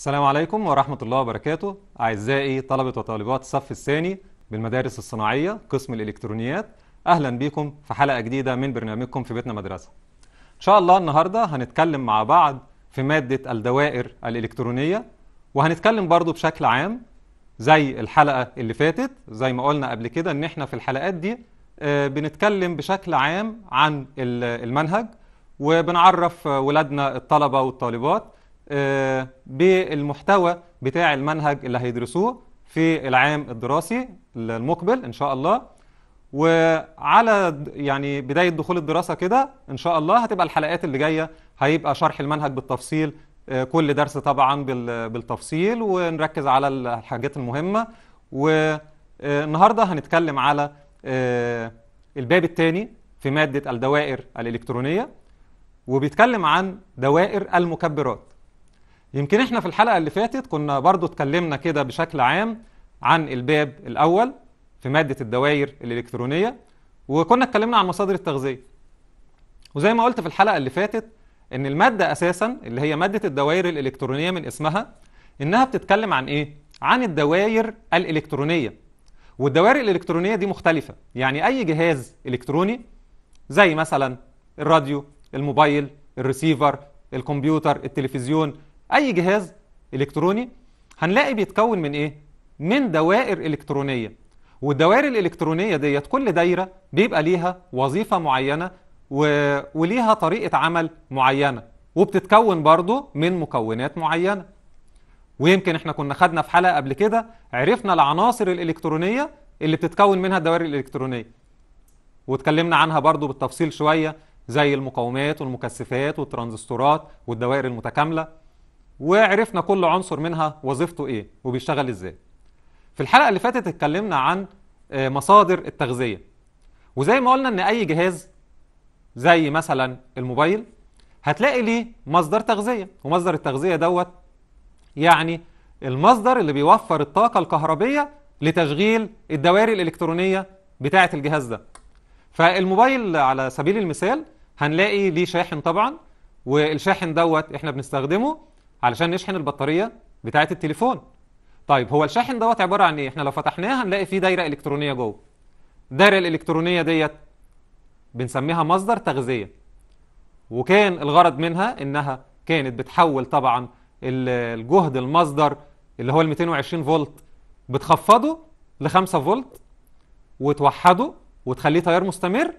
السلام عليكم ورحمة الله وبركاته أعزائي طلبة وطالبات الصف الثاني بالمدارس الصناعية قسم الإلكترونيات أهلا بكم في حلقة جديدة من برنامجكم في بيتنا مدرسة إن شاء الله النهاردة هنتكلم مع بعض في مادة الدوائر الإلكترونية وهنتكلم برضو بشكل عام زي الحلقة اللي فاتت زي ما قلنا قبل كده إن إحنا في الحلقات دي آه، بنتكلم بشكل عام عن المنهج وبنعرف ولادنا الطلبة والطالبات آه، بالمحتوى بتاع المنهج اللي هيدرسوه في العام الدراسي المقبل ان شاء الله وعلى يعني بدايه دخول الدراسه كده ان شاء الله هتبقى الحلقات اللي جايه هيبقى شرح المنهج بالتفصيل آه، كل درس طبعا بالتفصيل ونركز على الحاجات المهمه والنهارده آه، هنتكلم على الباب الثاني في ماده الدوائر الالكترونيه وبيتكلم عن دوائر المكبرات يمكن احنا في الحلقه اللي فاتت كنا برضو اتكلمنا كده بشكل عام عن الباب الاول في ماده الدوائر الالكترونيه وكنا اتكلمنا عن مصادر التغذيه وزي ما قلت في الحلقه اللي فاتت ان الماده اساسا اللي هي ماده الدوائر الالكترونيه من اسمها انها بتتكلم عن ايه عن الدوائر الالكترونيه والدوائر الالكترونيه دي مختلفه يعني اي جهاز الكتروني زي مثلا الراديو الموبايل الريسيفر الكمبيوتر التلفزيون اي جهاز الكتروني هنلاقي بيتكون من ايه من دوائر الكترونيه والدوائر الالكترونيه ديت كل دايره بيبقى ليها وظيفه معينه وليها طريقه عمل معينه وبتتكون برضو من مكونات معينه ويمكن احنا كنا خدنا في حلقه قبل كده عرفنا العناصر الالكترونيه اللي بتتكون منها الدوائر الالكترونيه واتكلمنا عنها برضو بالتفصيل شويه زي المقاومات والمكثفات والترانزستورات والدوائر المتكامله وعرفنا كل عنصر منها وظيفته ايه وبيشتغل ازاي في الحلقه اللي فاتت اتكلمنا عن آه، مصادر التغذيه وزي ما قلنا ان اي جهاز زي مثلا الموبايل هتلاقي ليه مصدر تغذيه ومصدر التغذيه دوت يعني المصدر اللي بيوفر الطاقه الكهربيه لتشغيل الدوائر الالكترونيه بتاعه الجهاز ده فالموبايل على سبيل المثال هنلاقي ليه شاحن طبعا والشاحن دوت احنا بنستخدمه علشان نشحن البطاريه بتاعه التليفون طيب هو الشاحن دوت عباره عن ايه احنا لو فتحناه هنلاقي فيه دايره الكترونيه جوه الدايره الالكترونيه ديت بنسميها مصدر تغذيه وكان الغرض منها انها كانت بتحول طبعا الجهد المصدر اللي هو ال 220 فولت بتخفضه ل 5 فولت وتوحده وتخليه تيار مستمر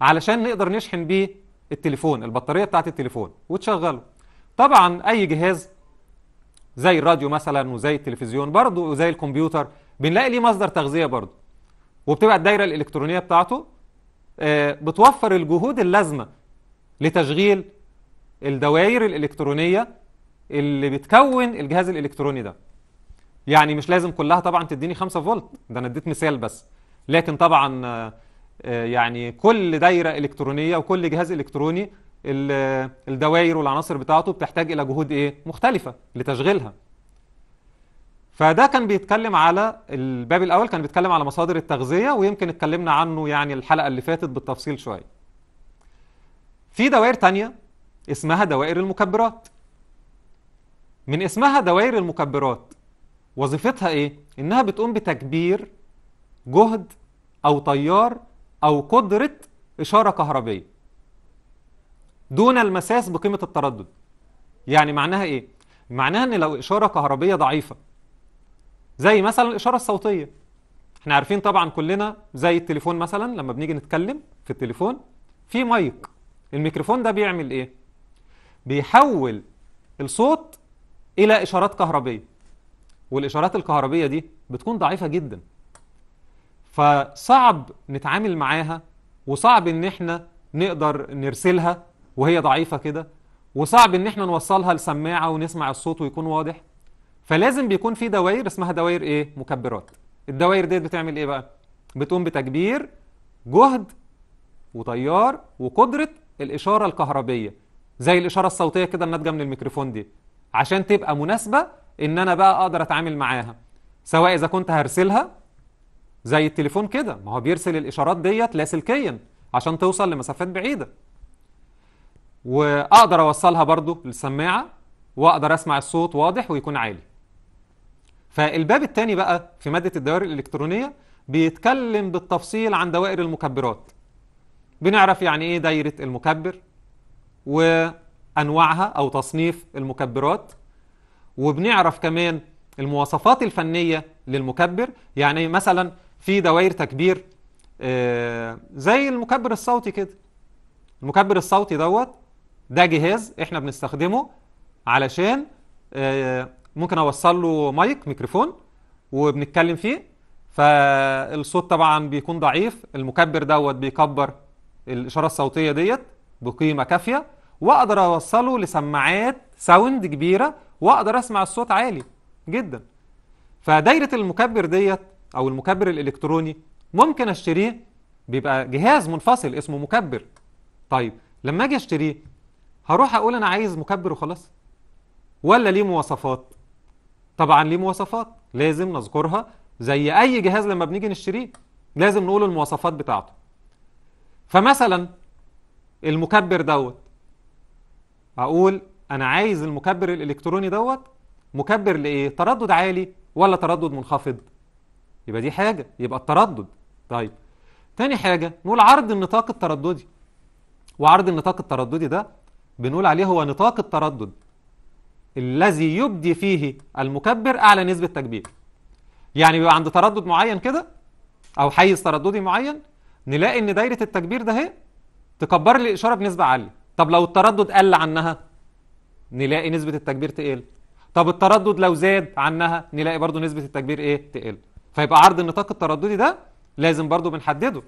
علشان نقدر نشحن بيه التليفون البطاريه بتاعه التليفون وتشغله طبعا اي جهاز زي الراديو مثلا وزي التلفزيون برضه وزي الكمبيوتر بنلاقي ليه مصدر تغذيه برضه وبتبقى الدايره الالكترونيه بتاعته آه، بتوفر الجهود اللازمه لتشغيل الدوائر الالكترونيه اللي بتكون الجهاز الالكتروني ده يعني مش لازم كلها طبعا تديني 5 فولت ده انا اديت مثال بس لكن طبعا آه، يعني كل دايره الكترونيه وكل جهاز الكتروني الدوائر والعناصر بتاعته بتحتاج الى جهود ايه مختلفه لتشغيلها فده كان بيتكلم على الباب الاول كان بيتكلم على مصادر التغذيه ويمكن اتكلمنا عنه يعني الحلقه اللي فاتت بالتفصيل شويه في دوائر تانية اسمها دوائر المكبرات من اسمها دوائر المكبرات وظيفتها ايه انها بتقوم بتكبير جهد او تيار او قدره اشاره كهربيه دون المساس بقيمة التردد يعني معناها إيه؟ معناها إن لو إشارة كهربية ضعيفة زي مثلا الإشارة الصوتية احنا عارفين طبعا كلنا زي التليفون مثلا لما بنيجي نتكلم في التليفون في مايك الميكروفون ده بيعمل إيه؟ بيحول الصوت إلى إشارات كهربية والإشارات الكهربية دي بتكون ضعيفة جدا فصعب نتعامل معاها وصعب إن احنا نقدر نرسلها وهي ضعيفه كده وصعب ان احنا نوصلها لسماعه ونسمع الصوت ويكون واضح فلازم بيكون في دوائر اسمها دوائر ايه مكبرات الدوائر ديت بتعمل ايه بقى بتقوم بتكبير جهد وتيار وقدره الاشاره الكهربيه زي الاشاره الصوتيه كده الناتجه من الميكروفون دي عشان تبقى مناسبه ان انا بقى اقدر اتعامل معاها سواء اذا كنت هرسلها زي التليفون كده ما هو بيرسل الاشارات ديت لاسلكيا عشان توصل لمسافات بعيده واقدر اوصلها برضو للسماعه واقدر اسمع الصوت واضح ويكون عالي فالباب الثاني بقى في ماده الدوائر الالكترونيه بيتكلم بالتفصيل عن دوائر المكبرات بنعرف يعني ايه دايره المكبر وانواعها او تصنيف المكبرات وبنعرف كمان المواصفات الفنيه للمكبر يعني مثلا في دوائر تكبير آه، زي المكبر الصوتي كده المكبر الصوتي دوت ده جهاز احنا بنستخدمه علشان آه، ممكن اوصل له مايك ميكروفون وبنتكلم فيه فالصوت طبعا بيكون ضعيف المكبر دوت بيكبر الاشاره الصوتيه ديت بقيمه كافيه واقدر اوصله لسماعات ساوند كبيره واقدر اسمع الصوت عالي جدا فدايره المكبر ديت او المكبر الالكتروني ممكن اشتريه بيبقى جهاز منفصل اسمه مكبر طيب لما اجي اشتريه هروح اقول انا عايز مكبر وخلاص ولا ليه مواصفات طبعا ليه مواصفات لازم نذكرها زي اي جهاز لما بنيجي نشتريه لازم نقول المواصفات بتاعته فمثلا المكبر دوت اقول انا عايز المكبر الالكتروني دوت مكبر لايه تردد عالي ولا تردد منخفض يبقى دي حاجه يبقى التردد طيب تاني حاجه نقول عرض النطاق الترددي وعرض النطاق الترددي ده بنقول عليه هو نطاق التردد الذي يبدي فيه المكبر أعلى نسبة تكبير يعني بيبقى عند تردد معين كده أو حيز ترددي معين نلاقي إن دايرة التكبير ده تكبر لي الإشارة بنسبة عالية طب لو التردد قل عنها نلاقي نسبة التكبير تقل طب التردد لو زاد عنها نلاقي برضو نسبة التكبير إيه تقل فيبقى عرض النطاق الترددي ده لازم برضو بنحدده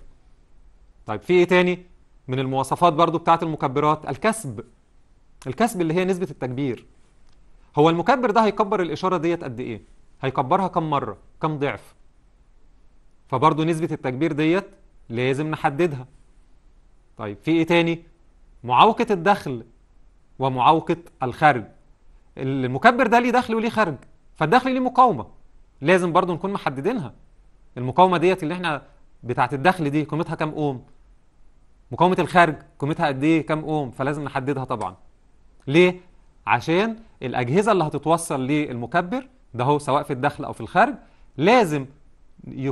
طيب في إيه تاني من المواصفات برضو بتاعت المكبرات الكسب الكسب اللي هي نسبة التكبير هو المكبر ده هيكبر الإشارة ديت قد إيه؟ هيكبرها كم مرة؟ كم ضعف؟ فبرضه نسبة التكبير ديت لازم نحددها طيب في إيه تاني؟ معوقة الدخل ومعوقة الخرج المكبر ده ليه دخل وليه خرج فالدخل ليه مقاومة لازم برضه نكون محددينها المقاومة ديت اللي احنا بتاعة الدخل دي قيمتها كام أوم؟ مقاومة الخارج قيمتها قد إيه كام أوم؟ فلازم نحددها طبعًا. ليه؟ عشان الأجهزة اللي هتتوصل للمكبر ده هو سواء في الداخل أو في الخارج لازم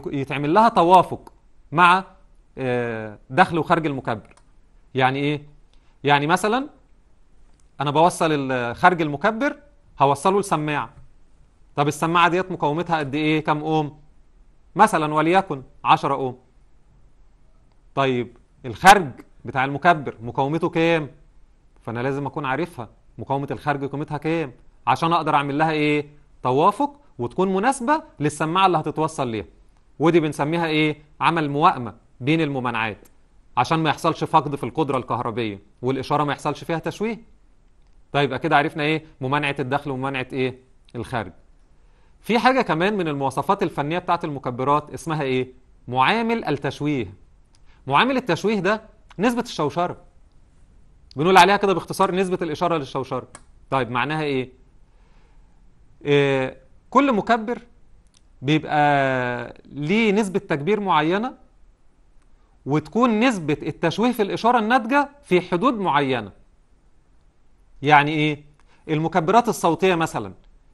يتعمل لها توافق مع آه، دخل وخارج المكبر يعني إيه؟ يعني مثلا أنا بوصل خارج المكبر هوصله لسماعة طب السماعة ديت مقاومتها قد إيه؟ كم أوم؟ مثلا وليكن 10 أوم طيب الخارج بتاع المكبر مقاومته كام؟ فانا لازم اكون عارفها مقاومه الخارج قيمتها كام عشان اقدر اعمل لها ايه توافق وتكون مناسبه للسماعه اللي هتتوصل ليها ودي بنسميها ايه عمل موائمه بين الممانعات عشان ما يحصلش فقد في القدره الكهربيه والاشاره ما يحصلش فيها تشويه طيب يبقى كده عرفنا ايه ممانعه الدخل وممانعه ايه الخارج في حاجه كمان من المواصفات الفنيه بتاعه المكبرات اسمها ايه معامل التشويه معامل التشويه ده نسبه الشوشره بنقول عليها كده باختصار نسبة الإشارة للشوشرة طيب معناها إيه؟ إيه كل مكبر بيبقى ليه نسبة تكبير معينة وتكون نسبة التشويه في الإشارة الناتجة في حدود معينة يعني إيه؟ المكبرات الصوتية مثلا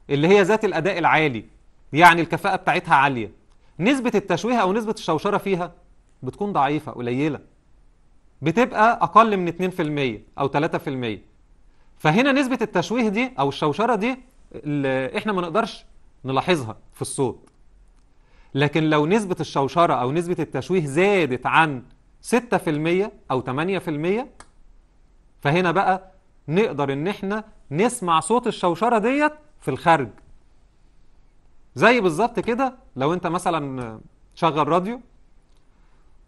اللي هي ذات الأداء العالي يعني الكفاءة بتاعتها عالية نسبة التشويه أو نسبة الشوشرة فيها بتكون ضعيفة قليلة بتبقى اقل من 2% او 3% فهنا نسبه التشويه دي او الشوشره دي اللي احنا ما نقدرش نلاحظها في الصوت لكن لو نسبه الشوشره او نسبه التشويه زادت عن 6% او 8% فهنا بقى نقدر ان احنا نسمع صوت الشوشره ديت في الخارج زي بالظبط كده لو انت مثلا شغل راديو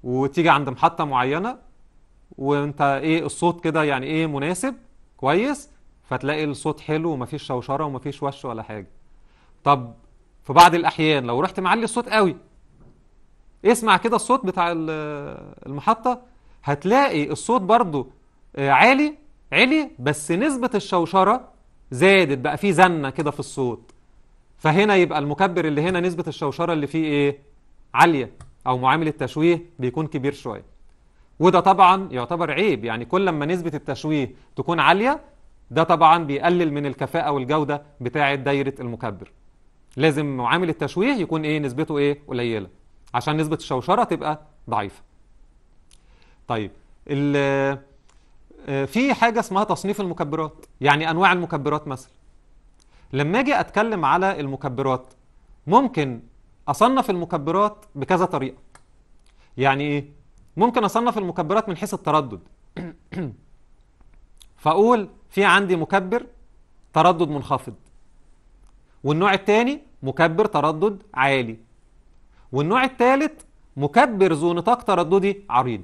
وتيجي عند محطه معينه وانت ايه الصوت كده يعني ايه مناسب كويس فتلاقي الصوت حلو ومفيش شوشره ومفيش وش ولا حاجه طب في بعض الاحيان لو رحت معلي الصوت قوي اسمع كده الصوت بتاع المحطه هتلاقي الصوت برضو آه، عالي علي بس نسبه الشوشره زادت بقى في زنه كده في الصوت فهنا يبقى المكبر اللي هنا نسبه الشوشره اللي فيه ايه عاليه او معامل التشويه بيكون كبير شويه وده طبعا يعتبر عيب يعني كل ما نسبة التشويه تكون عالية ده طبعا بيقلل من الكفاءة والجودة بتاعة دايرة المكبر لازم معامل التشويه يكون ايه نسبته ايه قليلة عشان نسبة الشوشرة تبقى ضعيفة طيب آه، في حاجة اسمها تصنيف المكبرات يعني أنواع المكبرات مثلا لما أجي أتكلم على المكبرات ممكن أصنف المكبرات بكذا طريقة يعني إيه؟ ممكن اصنف المكبرات من حيث التردد فاقول في عندي مكبر تردد منخفض والنوع الثاني مكبر تردد عالي والنوع الثالث مكبر ذو نطاق ترددي عريض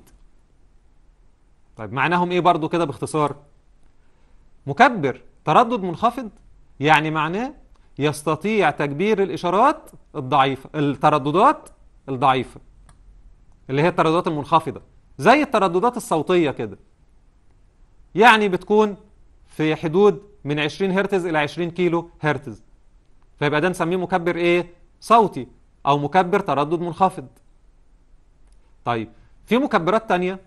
طيب معناهم ايه برضو كده باختصار مكبر تردد منخفض يعني معناه يستطيع تكبير الاشارات الضعيفه الترددات الضعيفه اللي هي الترددات المنخفضه زي الترددات الصوتيه كده يعني بتكون في حدود من 20 هرتز الى 20 كيلو هرتز فيبقى ده نسميه مكبر ايه صوتي او مكبر تردد منخفض طيب في مكبرات تانية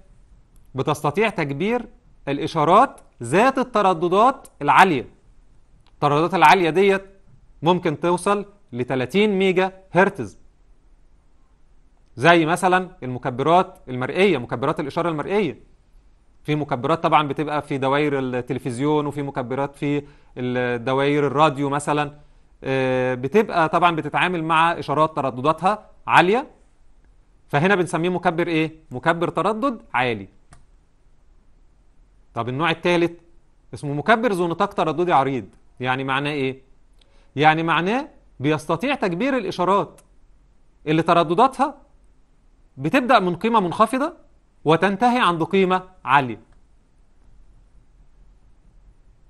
بتستطيع تكبير الاشارات ذات الترددات العاليه الترددات العاليه ديت ممكن توصل ل 30 ميجا هرتز زي مثلا المكبرات المرئيه مكبرات الاشاره المرئيه في مكبرات طبعا بتبقى في دوائر التلفزيون وفي مكبرات في دوائر الراديو مثلا آه، بتبقى طبعا بتتعامل مع اشارات تردداتها عاليه فهنا بنسميه مكبر ايه مكبر تردد عالي طب النوع الثالث اسمه مكبر ذو نطاق ترددي عريض يعني معناه ايه يعني معناه بيستطيع تكبير الاشارات اللي تردداتها بتبدأ من قيمة منخفضة وتنتهي عند قيمة عالية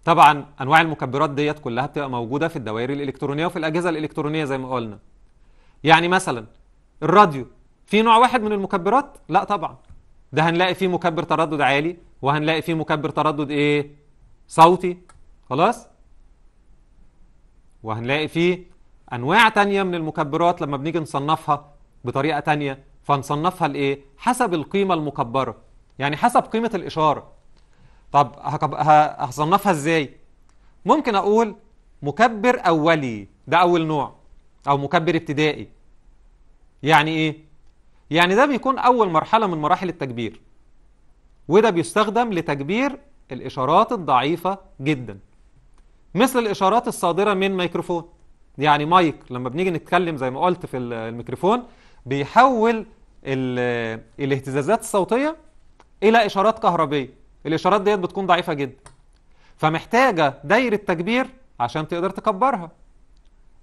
طبعا أنواع المكبرات ديت كلها بتبقى موجودة في الدوائر الإلكترونية وفي الأجهزة الإلكترونية زي ما قلنا يعني مثلا الراديو في نوع واحد من المكبرات؟ لا طبعا ده هنلاقي فيه مكبر تردد عالي وهنلاقي فيه مكبر تردد ايه؟ صوتي خلاص؟ وهنلاقي فيه انواع تانية من المكبرات لما بنيجي نصنفها بطريقه تانية فنصنفها لإيه؟ حسب القيمة المكبرة يعني حسب قيمة الإشارة طب هصنفها إزاي؟ ممكن أقول مكبر أولي ده أول نوع أو مكبر ابتدائي يعني إيه؟ يعني ده بيكون أول مرحلة من مراحل التكبير وده بيستخدم لتكبير الإشارات الضعيفة جدا مثل الإشارات الصادرة من ميكروفون يعني مايك لما بنيجي نتكلم زي ما قلت في الميكروفون بيحول الاهتزازات الصوتيه الى اشارات كهربيه الاشارات ديت بتكون ضعيفه جدا فمحتاجه دايره تكبير عشان تقدر تكبرها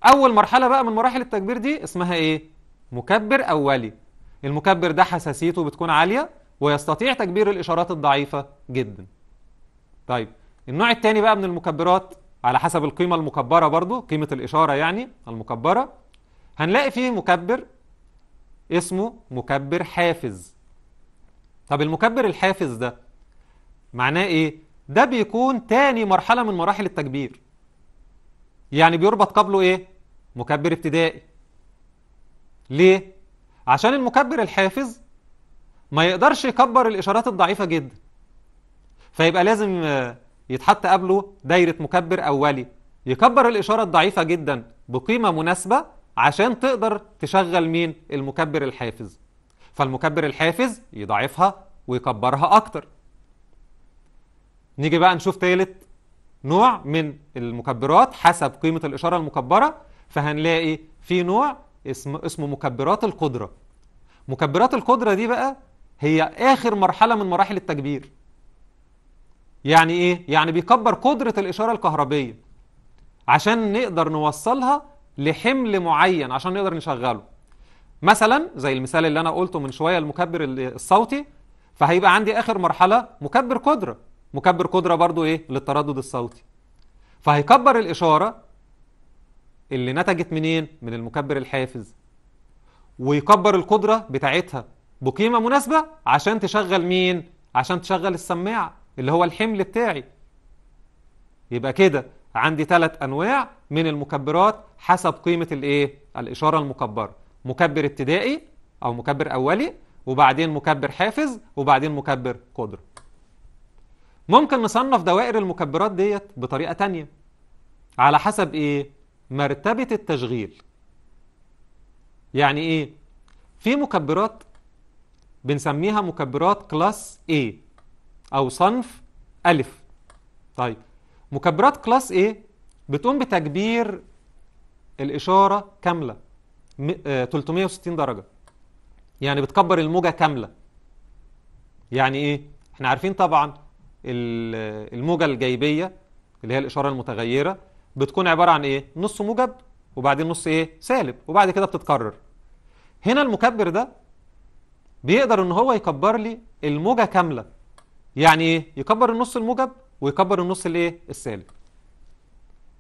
اول مرحله بقى من مراحل التكبير دي اسمها ايه مكبر اولي المكبر ده حساسيته بتكون عاليه ويستطيع تكبير الاشارات الضعيفه جدا طيب النوع الثاني بقى من المكبرات على حسب القيمه المكبره برضو قيمه الاشاره يعني المكبره هنلاقي فيه مكبر اسمه مكبر حافز طب المكبر الحافز ده معناه ايه ده بيكون تاني مرحله من مراحل التكبير يعني بيربط قبله ايه مكبر ابتدائي ليه عشان المكبر الحافز ما يقدرش يكبر الاشارات الضعيفه جدا فيبقى لازم آه، يتحط قبله دايره مكبر اولي يكبر الاشاره الضعيفه جدا بقيمه مناسبه عشان تقدر تشغل مين المكبر الحافز فالمكبر الحافز يضعفها ويكبرها اكتر نيجي بقى نشوف ثالث نوع من المكبرات حسب قيمة الإشارة المكبرة فهنلاقي في نوع اسمه, اسمه مكبرات القدرة مكبرات القدرة دي بقى هي آخر مرحلة من مراحل التكبير يعني إيه؟ يعني بيكبر قدرة الإشارة الكهربية عشان نقدر نوصلها لحمل معين عشان نقدر نشغله مثلا زي المثال اللي انا قلته من شويه المكبر الصوتي فهيبقى عندي اخر مرحله مكبر قدره مكبر قدره برضو ايه للتردد الصوتي فهيكبر الاشاره اللي نتجت منين من المكبر الحافز ويكبر القدره بتاعتها بقيمه مناسبه عشان تشغل مين عشان تشغل السماعه اللي هو الحمل بتاعي يبقى كده عندي ثلاث أنواع من المكبرات حسب قيمة الإيه؟ الإشارة المكبرة مكبر ابتدائي أو مكبر أولي وبعدين مكبر حافز وبعدين مكبر قدرة ممكن نصنف دوائر المكبرات ديت بطريقة تانية على حسب إيه؟ مرتبة التشغيل يعني إيه؟ في مكبرات بنسميها مكبرات كلاس A أو صنف ألف طيب مكبرات كلاس A بتقوم بتكبير الإشارة كاملة 360 آه، درجة يعني بتكبر الموجة كاملة يعني إيه؟ إحنا عارفين طبعا الموجة الجايبية اللي هي الإشارة المتغيرة بتكون عبارة عن إيه؟ نص موجب وبعدين نص إيه؟ سالب وبعد كده بتتكرر هنا المكبر ده بيقدر إن هو يكبر لي الموجة كاملة يعني إيه؟ يكبر النص الموجب ويكبر النص الايه السالب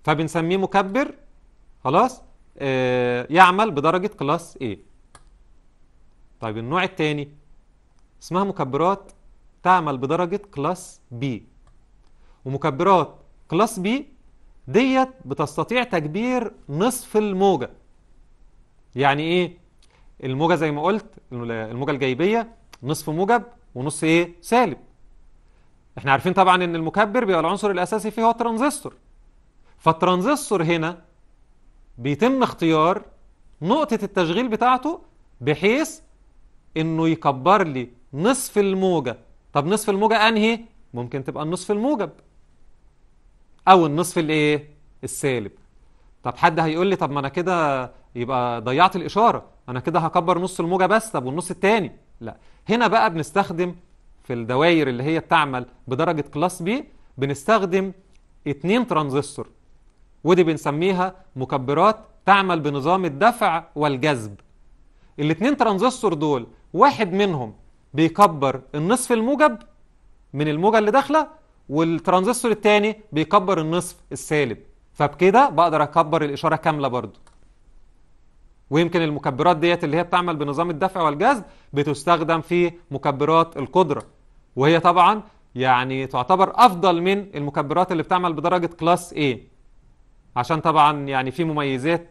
فبنسميه مكبر خلاص آه يعمل بدرجه كلاس A طيب النوع الثاني اسمها مكبرات تعمل بدرجه كلاس B ومكبرات كلاس B ديت بتستطيع تكبير نصف الموجه يعني ايه الموجه زي ما قلت الموجه الجايبيه نصف موجب ونص ايه سالب احنا عارفين طبعا ان المكبر بيبقى العنصر الاساسي فيه هو الترانزستور فالترانزستور هنا بيتم اختيار نقطة التشغيل بتاعته بحيث انه يكبر لي نصف الموجة طب نصف الموجة انهي ممكن تبقى النصف الموجب او النصف الايه السالب طب حد هيقول لي طب ما انا كده يبقى ضيعت الاشاره انا كده هكبر نص الموجه بس طب والنص التاني لا هنا بقى بنستخدم في الدوائر اللي هي بتعمل بدرجة كلاس بي بنستخدم اتنين ترانزستور ودي بنسميها مكبرات تعمل بنظام الدفع والجذب الاتنين ترانزستور دول واحد منهم بيكبر النصف الموجب من الموجة اللي داخلة والترانزستور التاني بيكبر النصف السالب فبكده بقدر أكبر الإشارة كاملة برضو ويمكن المكبرات ديت اللي هي بتعمل بنظام الدفع والجذب بتستخدم في مكبرات القدرة وهي طبعا يعني تعتبر افضل من المكبرات اللي بتعمل بدرجه كلاس A عشان طبعا يعني في مميزات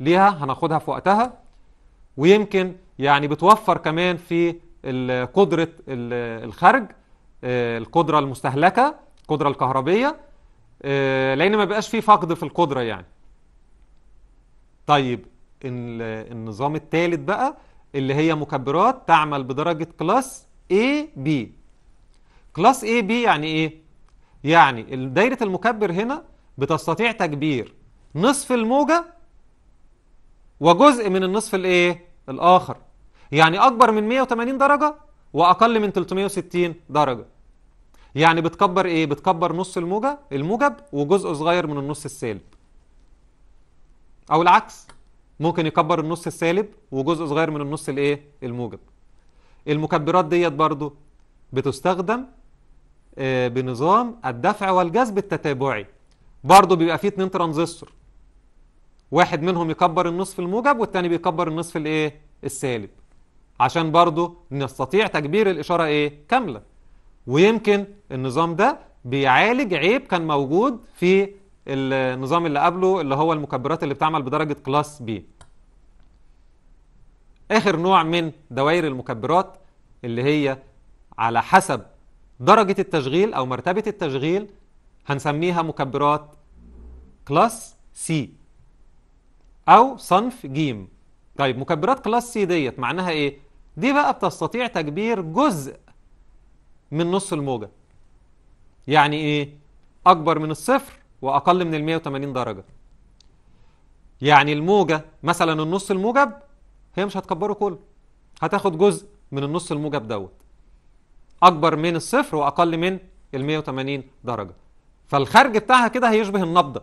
ليها هناخدها في وقتها ويمكن يعني بتوفر كمان في قدره الخرج آه، القدره المستهلكه القدره الكهربيه آه، لان ما بقاش في فقد في القدره يعني طيب النظام الثالث بقى اللي هي مكبرات تعمل بدرجه كلاس A B كلاس اي بي يعني ايه يعني دايره المكبر هنا بتستطيع تكبير نصف الموجه وجزء من النصف الايه الاخر يعني اكبر من 180 درجه واقل من 360 درجه يعني بتكبر ايه بتكبر نص الموجه الموجب وجزء صغير من النص السالب او العكس ممكن يكبر النص السالب وجزء صغير من النص الايه الموجب المكبرات ديت برضو بتستخدم آه، بنظام الدفع والجذب التتابعي برضه بيبقى فيه اتنين ترانزستور واحد منهم يكبر النصف الموجب والتاني بيكبر النصف الايه السالب عشان برضه نستطيع تكبير الاشاره ايه كامله ويمكن النظام ده بيعالج عيب كان موجود في النظام اللي قبله اللي هو المكبرات اللي بتعمل بدرجه كلاس بي اخر نوع من دوائر المكبرات اللي هي على حسب درجة التشغيل أو مرتبة التشغيل هنسميها مكبرات كلاس سي أو صنف جيم طيب مكبرات كلاس سي ديت معناها إيه؟ دي بقى بتستطيع تكبير جزء من نص الموجة يعني إيه؟ أكبر من الصفر وأقل من ال 180 درجة يعني الموجة مثلا النص الموجب هي مش هتكبره كله هتاخد جزء من النص الموجب دوت أكبر من الصفر وأقل من ال 180 درجة فالخرج بتاعها كده هيشبه النبضة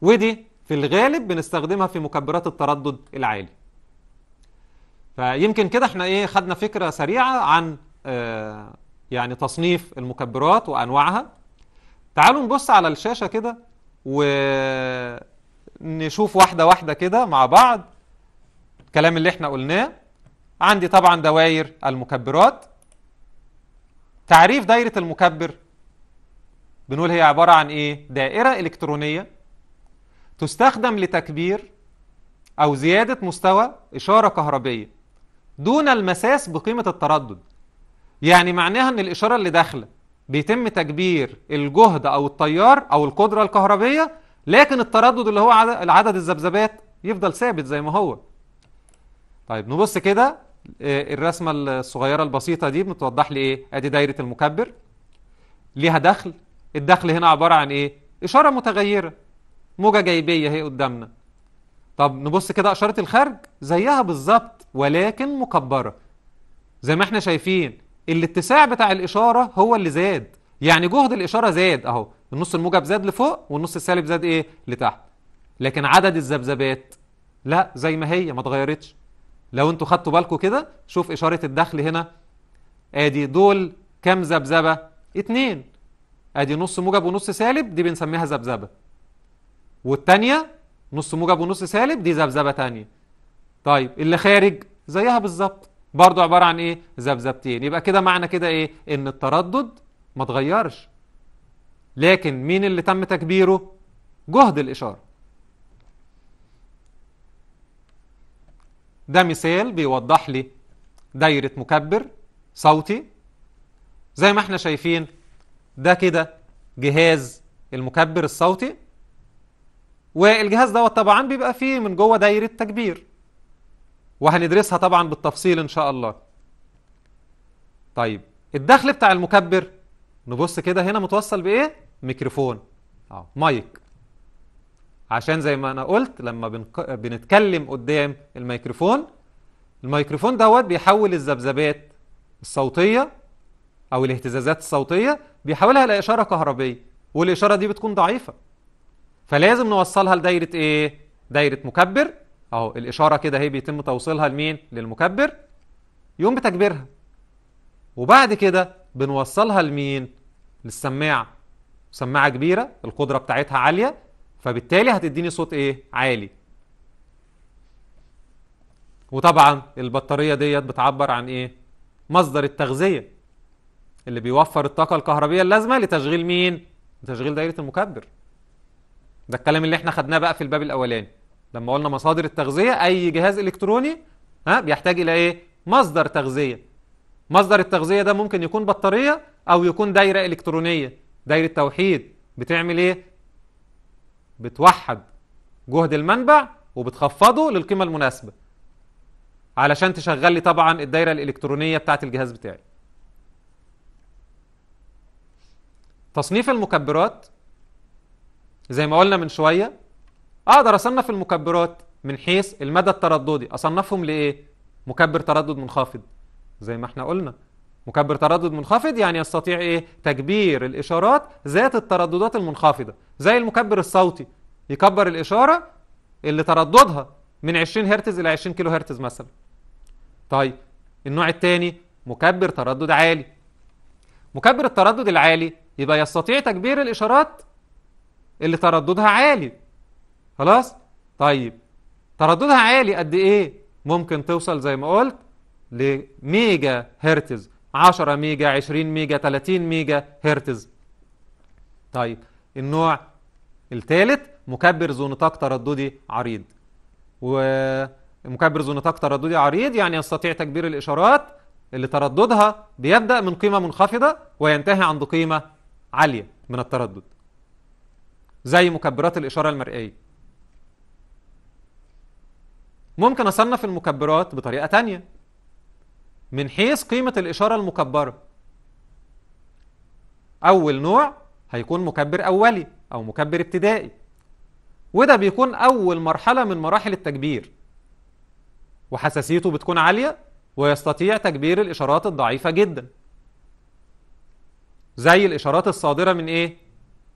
ودي في الغالب بنستخدمها في مكبرات التردد العالي فيمكن كده احنا ايه خدنا فكرة سريعة عن آه يعني تصنيف المكبرات وأنواعها تعالوا نبص على الشاشة كده ونشوف واحدة واحدة كده مع بعض الكلام اللي احنا قلناه عندي طبعا دوائر المكبرات تعريف دايرة المكبر بنقول هي عبارة عن إيه؟ دائرة إلكترونية تستخدم لتكبير أو زيادة مستوى إشارة كهربية دون المساس بقيمة التردد يعني معناها أن الإشارة اللي داخلة بيتم تكبير الجهد أو التيار أو القدرة الكهربية لكن التردد اللي هو عدد الذبذبات يفضل ثابت زي ما هو طيب نبص كده آه، الرسمة الصغيرة البسيطة دي بتوضح لي ايه ادي دايرة المكبر ليها دخل الدخل هنا عبارة عن ايه اشارة متغيرة موجة جايبية اهي قدامنا طب نبص كده اشارة الخارج زيها بالظبط ولكن مكبرة زي ما احنا شايفين الاتساع بتاع الاشارة هو اللي زاد يعني جهد الاشارة زاد اهو النص الموجب زاد لفوق والنص السالب زاد ايه لتحت لكن عدد الذبذبات لا زي ما هي ما اتغيرتش لو انتوا خدتوا بالكم كده شوف إشارة الدخل هنا ادي دول كام ذبذبة؟ اتنين ادي نص موجب ونص سالب دي بنسميها ذبذبة والتانية نص موجب ونص سالب دي ذبذبة تانية طيب اللي خارج زيها بالظبط برضه عبارة عن ايه؟ ذبذبتين يبقى كده معنى كده ايه؟ ان التردد ما اتغيرش لكن مين اللي تم تكبيره؟ جهد الإشارة ده مثال بيوضح لي دايرة مكبر صوتي زي ما احنا شايفين ده كده جهاز المكبر الصوتي والجهاز دوت طبعا بيبقى فيه من جوه دايرة تكبير وهندرسها طبعا بالتفصيل ان شاء الله طيب الدخل بتاع المكبر نبص كده هنا متوصل بايه ميكروفون اه مايك عشان زي ما انا قلت لما بنق... بنتكلم قدام الميكروفون الميكروفون دوت بيحول الذبذبات الصوتيه او الاهتزازات الصوتيه بيحولها لاشاره كهربيه والاشاره دي بتكون ضعيفه فلازم نوصلها لدايره ايه دايره مكبر اهو الاشاره كده اهي بيتم توصيلها لمين للمكبر يقوم بتكبيرها وبعد كده بنوصلها لمين للسماعه سماعه كبيره القدره بتاعتها عاليه فبالتالي هتديني صوت ايه عالي وطبعا البطاريه ديت بتعبر عن ايه مصدر التغذيه اللي بيوفر الطاقه الكهربيه اللازمه لتشغيل مين لتشغيل دايره المكبر ده الكلام اللي احنا خدناه بقى في الباب الاولاني لما قلنا مصادر التغذيه اي جهاز الكتروني ها بيحتاج الى ايه مصدر تغذيه مصدر التغذيه ده ممكن يكون بطاريه او يكون دايره الكترونيه دايره توحيد بتعمل ايه بتوحد جهد المنبع وبتخفضه للقيمه المناسبه علشان تشغل لي طبعا الدايره الالكترونيه بتاعه الجهاز بتاعي تصنيف المكبرات زي ما قلنا من شويه اقدر اصنف المكبرات من حيث المدى الترددي اصنفهم لايه مكبر تردد منخفض زي ما احنا قلنا مكبر تردد منخفض يعني يستطيع ايه تكبير الاشارات ذات الترددات المنخفضه زي المكبر الصوتي يكبر الاشاره اللي ترددها من 20 هرتز الى 20 كيلو هرتز مثلا طيب النوع الثاني مكبر تردد عالي مكبر التردد العالي يبقى يستطيع تكبير الاشارات اللي ترددها عالي خلاص طيب ترددها عالي قد ايه ممكن توصل زي ما قلت لميجا هرتز 10 ميجا 20 ميجا 30 ميجا هرتز طيب النوع الثالث مكبر ذو نطاق ترددي عريض ومكبر ذو نطاق ترددي عريض يعني يستطيع تكبير الإشارات اللي ترددها بيبدأ من قيمة منخفضة وينتهي عند قيمة عالية من التردد زي مكبرات الإشارة المرئية ممكن أصنف المكبرات بطريقة ثانيه من حيث قيمة الإشارة المكبرة أول نوع هيكون مكبر أولي أو مكبر ابتدائي وده بيكون أول مرحلة من مراحل التكبير وحساسيته بتكون عالية ويستطيع تكبير الإشارات الضعيفة جدا زي الإشارات الصادرة من إيه؟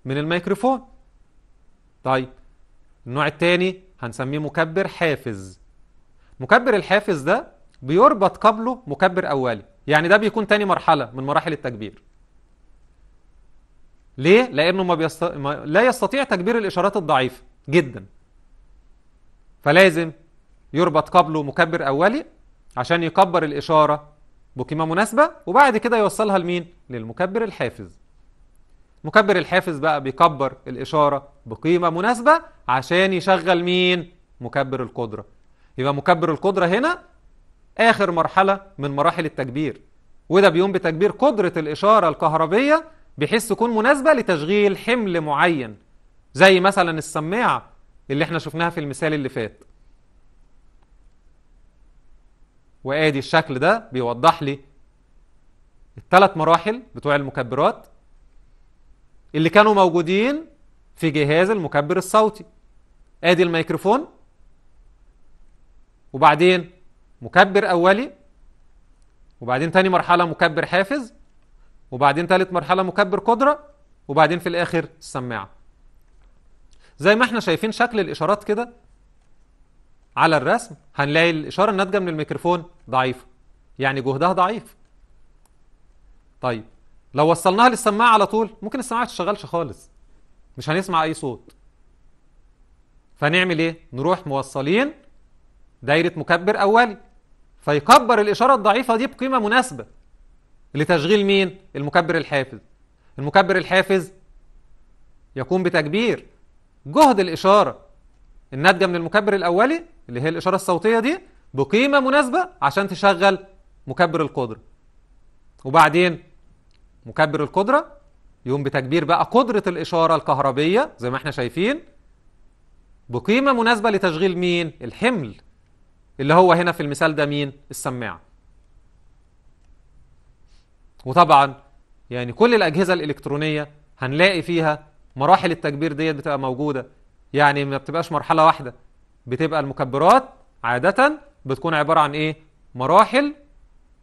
من الميكروفون طيب النوع الثاني هنسميه مكبر حافز مكبر الحافز ده بيربط قبله مكبر أولي يعني ده بيكون تاني مرحلة من مراحل التكبير ليه؟ لأنه ما بيست... ما... لا يستطيع تكبير الإشارات الضعيفة جدا فلازم يربط قبله مكبر أولي عشان يكبر الإشارة بقيمة مناسبة وبعد كده يوصلها لمين؟ للمكبر الحافز مكبر الحافز بقى بيكبر الإشارة بقيمة مناسبة عشان يشغل مين؟ مكبر القدرة يبقى مكبر القدرة هنا آخر مرحلة من مراحل التكبير وده بيقوم بتكبير قدرة الإشارة الكهربية بحيث تكون مناسبة لتشغيل حمل معين زي مثلا السماعة اللي احنا شفناها في المثال اللي فات وادي الشكل ده بيوضح لي الثلاث مراحل بتوع المكبرات اللي كانوا موجودين في جهاز المكبر الصوتي ادي الميكروفون وبعدين مكبر أولي وبعدين تاني مرحلة مكبر حافز وبعدين تالت مرحلة مكبر قدرة وبعدين في الآخر السماعة زي ما احنا شايفين شكل الإشارات كده على الرسم هنلاقي الإشارة الناتجة من الميكروفون ضعيفة يعني جهدها ضعيف طيب لو وصلناها للسماعة على طول ممكن السماعة ما تشتغلش خالص مش هنسمع أي صوت فنعمل إيه؟ نروح موصلين دايرة مكبر أولي فيكبر الإشارة الضعيفة دي بقيمة مناسبة لتشغيل مين؟ المكبر الحافز المكبر الحافز يقوم بتكبير جهد الإشارة الناتجة من المكبر الأولي اللي هي الإشارة الصوتية دي بقيمة مناسبة عشان تشغل مكبر القدرة وبعدين مكبر القدرة يقوم بتكبير بقى قدرة الإشارة الكهربية زي ما احنا شايفين بقيمة مناسبة لتشغيل مين؟ الحمل اللي هو هنا في المثال ده مين السماعه وطبعا يعني كل الاجهزه الالكترونيه هنلاقي فيها مراحل التكبير ديت بتبقى موجوده يعني ما بتبقاش مرحله واحده بتبقى المكبرات عاده بتكون عباره عن ايه مراحل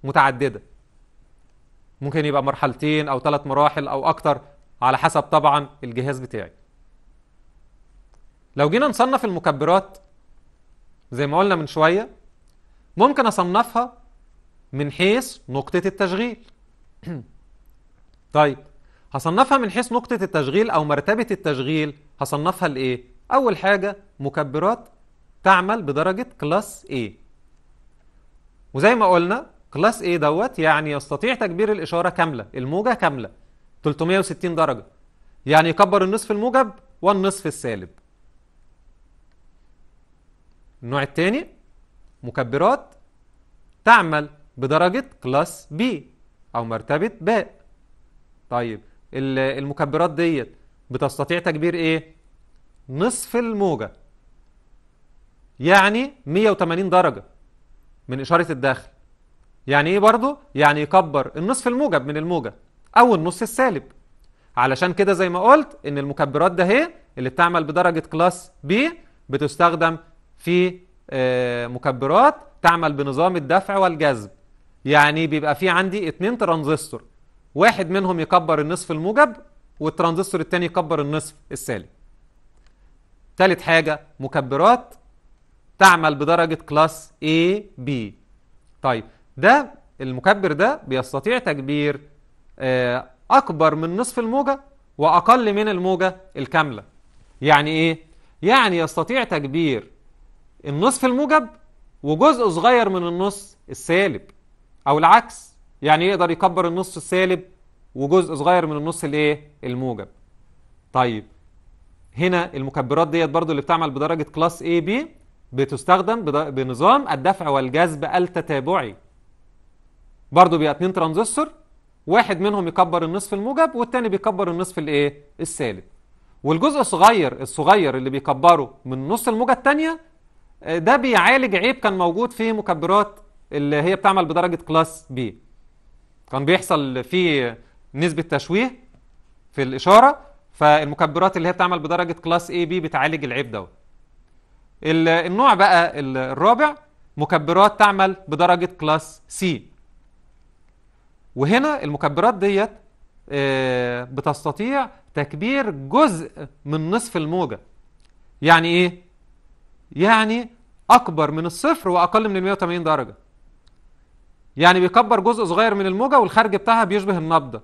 متعدده ممكن يبقى مرحلتين او ثلاث مراحل او اكتر على حسب طبعا الجهاز بتاعي لو جينا نصنف المكبرات زي ما قلنا من شوية ممكن أصنفها من حيث نقطة التشغيل طيب هصنفها من حيث نقطة التشغيل أو مرتبة التشغيل هصنفها لإيه؟ أول حاجة مكبرات تعمل بدرجة كلاس A وزي ما قلنا كلاس A دوت يعني يستطيع تكبير الإشارة كاملة الموجة كاملة 360 درجة يعني يكبر النصف الموجب والنصف السالب النوع الثاني مكبرات تعمل بدرجة كلاس بي أو مرتبة باء طيب المكبرات ديت بتستطيع تكبير إيه؟ نصف الموجة يعني 180 درجة من إشارة الداخل يعني إيه برضو؟ يعني يكبر النصف الموجب من الموجة أو النص السالب علشان كده زي ما قلت إن المكبرات ده هي اللي بتعمل بدرجة كلاس بي بتستخدم في آه، مكبرات تعمل بنظام الدفع والجذب يعني بيبقى في عندي اتنين ترانزستور واحد منهم يكبر النصف الموجب والترانزستور التاني يكبر النصف السالب تالت حاجة مكبرات تعمل بدرجة كلاس A B طيب ده المكبر ده بيستطيع تكبير آه، أكبر من نصف الموجة وأقل من الموجة الكاملة يعني إيه؟ يعني يستطيع تكبير النصف الموجب وجزء صغير من النص السالب او العكس يعني يقدر يكبر النص السالب وجزء صغير من النص الايه الموجب طيب هنا المكبرات ديت برضو اللي بتعمل بدرجه كلاس اي بي بتستخدم بنظام الدفع والجذب التتابعي برضو بيبقى اتنين ترانزستور واحد منهم يكبر النصف الموجب والتاني بيكبر النصف الايه السالب والجزء الصغير الصغير اللي بيكبره من نص الموجه الثانيه ده بيعالج عيب كان موجود في مكبرات اللي هي بتعمل بدرجه كلاس بي كان بيحصل في نسبه تشويه في الاشاره فالمكبرات اللي هي بتعمل بدرجه كلاس اي بي بتعالج العيب دوت النوع بقى الرابع مكبرات تعمل بدرجه كلاس سي وهنا المكبرات ديت آه، بتستطيع تكبير جزء من نصف الموجه يعني ايه يعني اكبر من الصفر واقل من 180 درجه يعني بيكبر جزء صغير من الموجه والخارج بتاعها بيشبه النبضه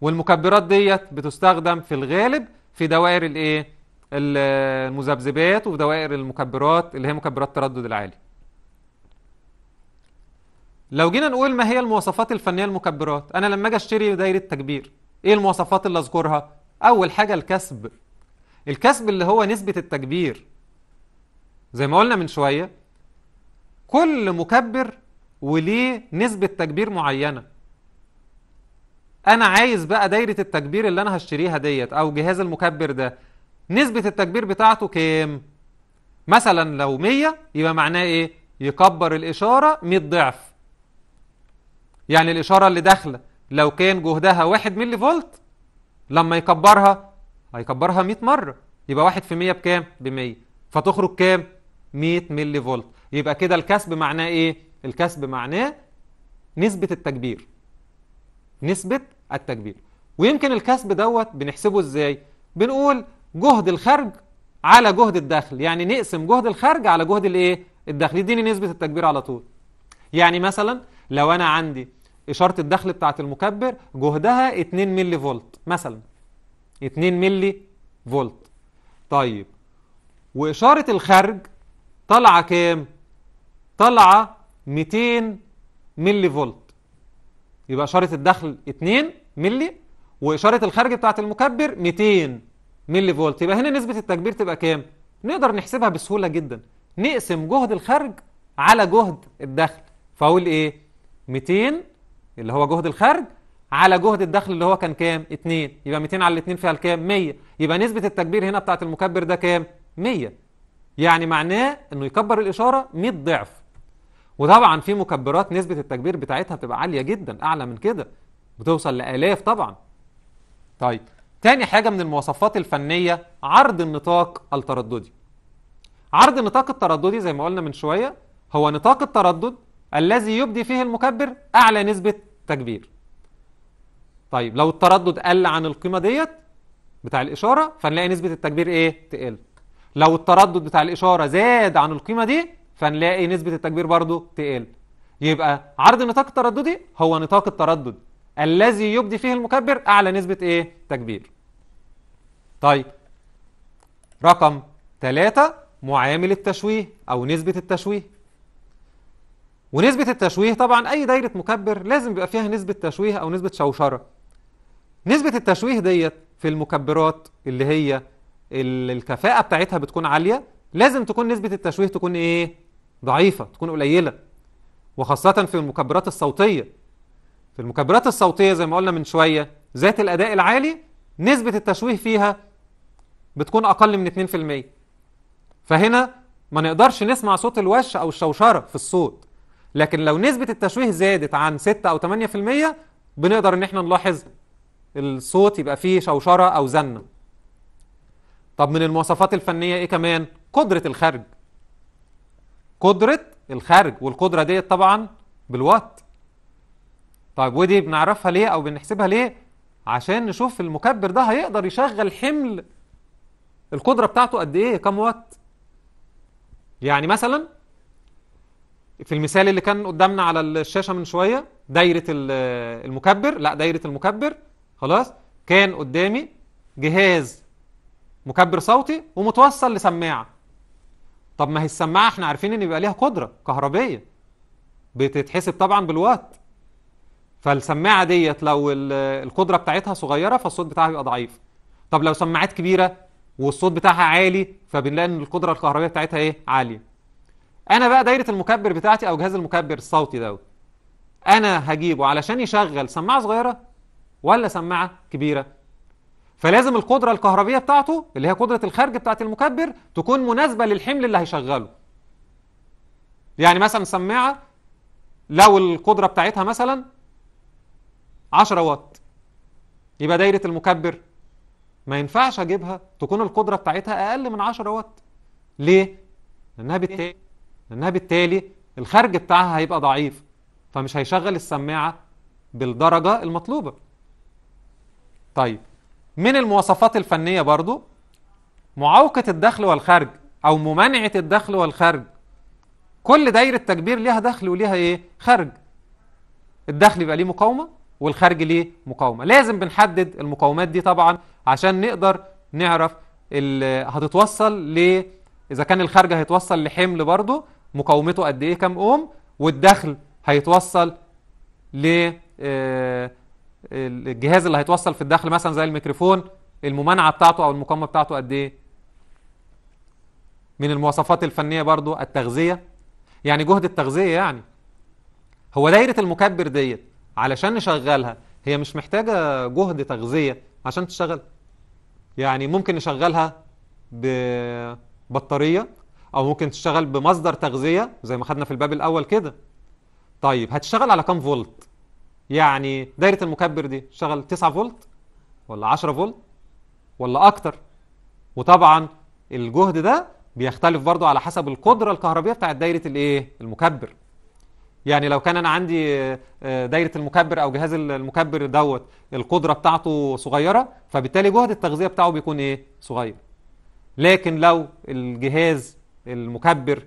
والمكبرات ديت بتستخدم في الغالب في دوائر الايه المذبذبات وفي دوائر المكبرات اللي هي مكبرات التردد العالي لو جينا نقول ما هي المواصفات الفنيه للمكبرات انا لما اجي اشتري دايره تكبير ايه المواصفات اللي اذكرها اول حاجه الكسب الكسب اللي هو نسبه التكبير زي ما قلنا من شوية كل مكبر وليه نسبة تكبير معينة أنا عايز بقى دايرة التكبير اللي أنا هشتريها ديت أو جهاز المكبر ده نسبة التكبير بتاعته كام؟ مثلا لو 100 يبقى معناه إيه؟ يكبر الإشارة 100 ضعف يعني الإشارة اللي داخلة لو كان جهدها 1 ملي فولت لما يكبرها هيكبرها 100 مرة يبقى 1 في 100 بكام؟ ب 100 فتخرج كام؟ 100 ملي فولت يبقى كده الكسب معناه ايه الكسب معناه نسبة التكبير نسبة التكبير ويمكن الكسب دوت بنحسبه ازاي بنقول جهد الخرج على جهد الدخل يعني نقسم جهد الخرج على جهد الايه الدخل يديني نسبة التكبير على طول يعني مثلا لو انا عندي اشارة الدخل بتاعة المكبر جهدها 2 ملي فولت مثلا 2 ملي فولت طيب وإشارة الخرج طلع كام طلع 200 ملي فولت يبقى اشاره الدخل 2 ملي واشاره الخارج بتاعه المكبر 200 ملي فولت يبقى هنا نسبه التكبير تبقى كام نقدر نحسبها بسهوله جدا نقسم جهد الخارج على جهد الدخل فاقول ايه 200 اللي هو جهد الخارج على جهد الدخل اللي هو كان كام 2 يبقى 200 على 2 فيها الكام 100 يبقى نسبه التكبير هنا بتاعه المكبر ده كام 100 يعني معناه انه يكبر الاشاره 100 ضعف وطبعا في مكبرات نسبه التكبير بتاعتها بتبقى عاليه جدا اعلى من كده بتوصل لالاف طبعا طيب تاني حاجه من المواصفات الفنيه عرض النطاق الترددي عرض النطاق الترددي زي ما قلنا من شويه هو نطاق التردد الذي يبدي فيه المكبر اعلى نسبه تكبير طيب لو التردد قل عن القيمه ديت بتاع الاشاره فنلاقي نسبه التكبير ايه تقل لو التردد بتاع الإشارة زاد عن القيمة دي فنلاقي نسبة التكبير برضو تقل يبقى عرض النطاق الترددي هو نطاق التردد الذي يبدي فيه المكبر أعلى نسبة إيه؟ تكبير طيب رقم ثلاثة معامل التشويه أو نسبة التشويه ونسبة التشويه طبعا أي دايرة مكبر لازم يبقى فيها نسبة تشويه أو نسبة شوشرة نسبة التشويه ديت في المكبرات اللي هي الكفاءة بتاعتها بتكون عالية لازم تكون نسبة التشويه تكون ايه ضعيفة تكون قليلة وخاصة في المكبرات الصوتية في المكبرات الصوتية زي ما قلنا من شوية ذات الأداء العالي نسبة التشويه فيها بتكون أقل من 2% فهنا ما نقدرش نسمع صوت الوش أو الشوشرة في الصوت لكن لو نسبة التشويه زادت عن 6 أو 8% بنقدر إن احنا نلاحظ الصوت يبقى فيه شوشرة أو زنة طب من المواصفات الفنيه ايه كمان قدره الخرج قدره الخرج والقدره ديت طبعا بالوات طيب ودي بنعرفها ليه او بنحسبها ليه عشان نشوف المكبر ده هيقدر يشغل حمل القدره بتاعته قد ايه كام وات يعني مثلا في المثال اللي كان قدامنا على الشاشه من شويه دايره المكبر لا دايره المكبر خلاص كان قدامي جهاز مكبر صوتي ومتوصل لسماعه طب ما هي السماعه احنا عارفين ان يبقى ليها قدره كهربيه بتتحسب طبعا بالوات فالسماعه ديت لو القدره بتاعتها صغيره فالصوت بتاعها بيبقى ضعيف طب لو سماعات كبيره والصوت بتاعها عالي فبنلاقي ان القدره الكهربائيه بتاعتها ايه عاليه انا بقى دايره المكبر بتاعتي او جهاز المكبر الصوتي ده انا هجيبه علشان يشغل سماعه صغيره ولا سماعه كبيره فلازم القدرة الكهربية بتاعته اللي هي قدرة الخارج بتاعة المكبر تكون مناسبة للحمل اللي هيشغله يعني مثلا سماعة لو القدرة بتاعتها مثلا 10 واط يبقى دايرة المكبر ما ينفعش اجيبها تكون القدرة بتاعتها اقل من 10 واط ليه؟ لانها بالتالي لانها بالتالي الخرج بتاعها هيبقى ضعيف فمش هيشغل السماعة بالدرجة المطلوبة طيب من المواصفات الفنية برضو معوقة الدخل والخرج أو ممانعة الدخل والخرج كل دايرة تكبير ليها دخل وليها إيه؟ خرج الدخل يبقى ليه مقاومة والخرج ليه مقاومة لازم بنحدد المقاومات دي طبعا عشان نقدر نعرف هتتوصل ل إذا كان الخرج هيتوصل لحمل برضو مقاومته قد إيه كام أوم والدخل هيتوصل ل آه الجهاز اللي هيتوصل في الداخل مثلا زي الميكروفون الممانعه بتاعته او المقاومه بتاعته قد ايه من المواصفات الفنيه برضو التغذيه يعني جهد التغذيه يعني هو دايره المكبر ديت علشان نشغلها هي مش محتاجه جهد تغذيه عشان تشتغل يعني ممكن نشغلها ببطاريه او ممكن تشتغل بمصدر تغذيه زي ما خدنا في الباب الاول كده طيب هتشتغل على كام فولت يعني دايره المكبر دي شغل 9 فولت ولا 10 فولت ولا اكتر وطبعا الجهد ده بيختلف برضو على حسب القدره الكهربيه بتاعت دايره الايه المكبر يعني لو كان انا عندي آه، دايره المكبر او جهاز المكبر دوت القدره بتاعته صغيره فبالتالي جهد التغذيه بتاعه بيكون ايه صغير لكن لو الجهاز المكبر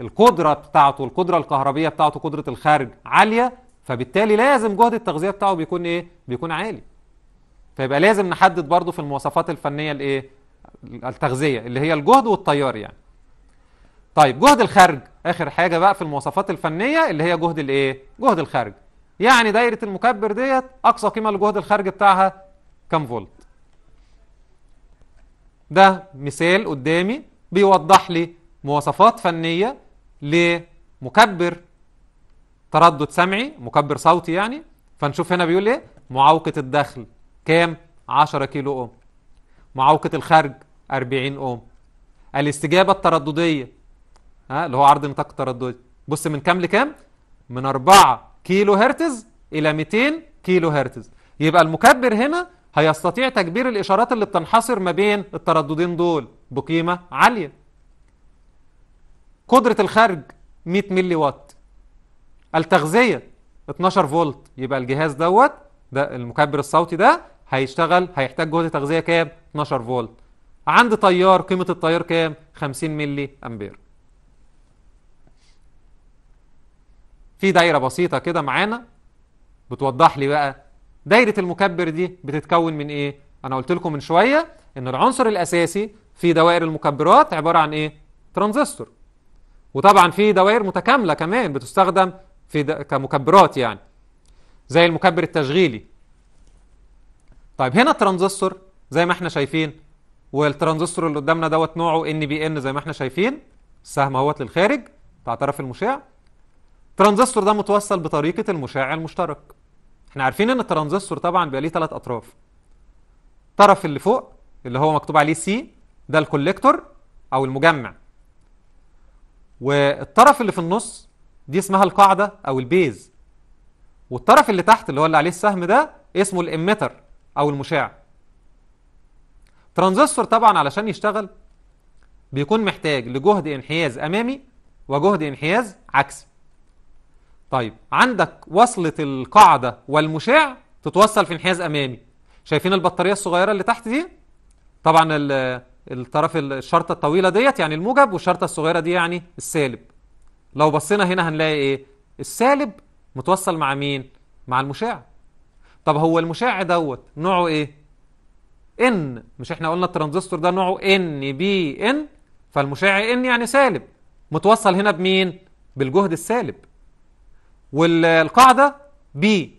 القدره بتاعته القدره الكهربيه بتاعته قدره الخارج عاليه فبالتالي لازم جهد التغذيه بتاعه بيكون ايه بيكون عالي فيبقى لازم نحدد برضو في المواصفات الفنيه الايه التغذيه اللي هي الجهد والتيار يعني طيب جهد الخارج اخر حاجه بقى في المواصفات الفنيه اللي هي جهد الايه جهد الخارج يعني دايره المكبر ديت اقصى قيمه لجهد الخارج بتاعها كام فولت ده مثال قدامي بيوضح لي مواصفات فنيه لمكبر تردد سمعي مكبر صوتي يعني فنشوف هنا بيقول ايه معوقة الدخل كام 10 كيلو اوم معوقة الخارج 40 اوم الاستجابة الترددية ها اللي هو عرض نطاق الترددي بص من كام لكام من 4 كيلو هرتز الى 200 كيلو هرتز يبقى المكبر هنا هيستطيع تكبير الاشارات اللي بتنحصر ما بين الترددين دول بقيمة عالية قدرة الخارج 100 ملي وات التغذية 12 فولت يبقى الجهاز دوت ده المكبر الصوتي ده هيشتغل هيحتاج جهد تغذية كام 12 فولت عند تيار قيمة التيار كام 50 ملي أمبير في دايرة بسيطة كده معانا بتوضح لي بقى دايرة المكبر دي بتتكون من إيه أنا قلت لكم من شوية إن العنصر الأساسي في دوائر المكبرات عبارة عن إيه ترانزستور وطبعا في دوائر متكاملة كمان بتستخدم في كمكبرات يعني زي المكبر التشغيلي طيب هنا ترانزستور زي ما احنا شايفين والترانزستور اللي قدامنا دوت نوعه ان بي ان زي ما احنا شايفين السهم اهوت للخارج بتاع طرف المشع الترانزستور ده متوصل بطريقه المشع المشترك احنا عارفين ان الترانزستور طبعا بيبقى ليه ثلاث اطراف الطرف اللي فوق اللي هو مكتوب عليه سي ده الكوليكتور او المجمع والطرف اللي في النص دي اسمها القاعدة أو البيز والطرف اللي تحت اللي هو اللي عليه السهم ده اسمه الإميتر أو المشع ترانزستور طبعا علشان يشتغل بيكون محتاج لجهد انحياز أمامي وجهد انحياز عكسي طيب عندك وصلة القاعدة والمشع تتوصل في انحياز أمامي شايفين البطارية الصغيرة اللي تحت دي طبعا الطرف الشرطة الطويلة ديت يعني الموجب والشرطة الصغيرة دي يعني السالب لو بصينا هنا هنلاقي ايه السالب متوصل مع مين مع المشع طب هو المشع دوت نوعه ايه ان مش احنا قلنا الترانزستور ده نوعه ان بي ان فالمشع ان يعني سالب متوصل هنا بمين بالجهد السالب والقاعده بي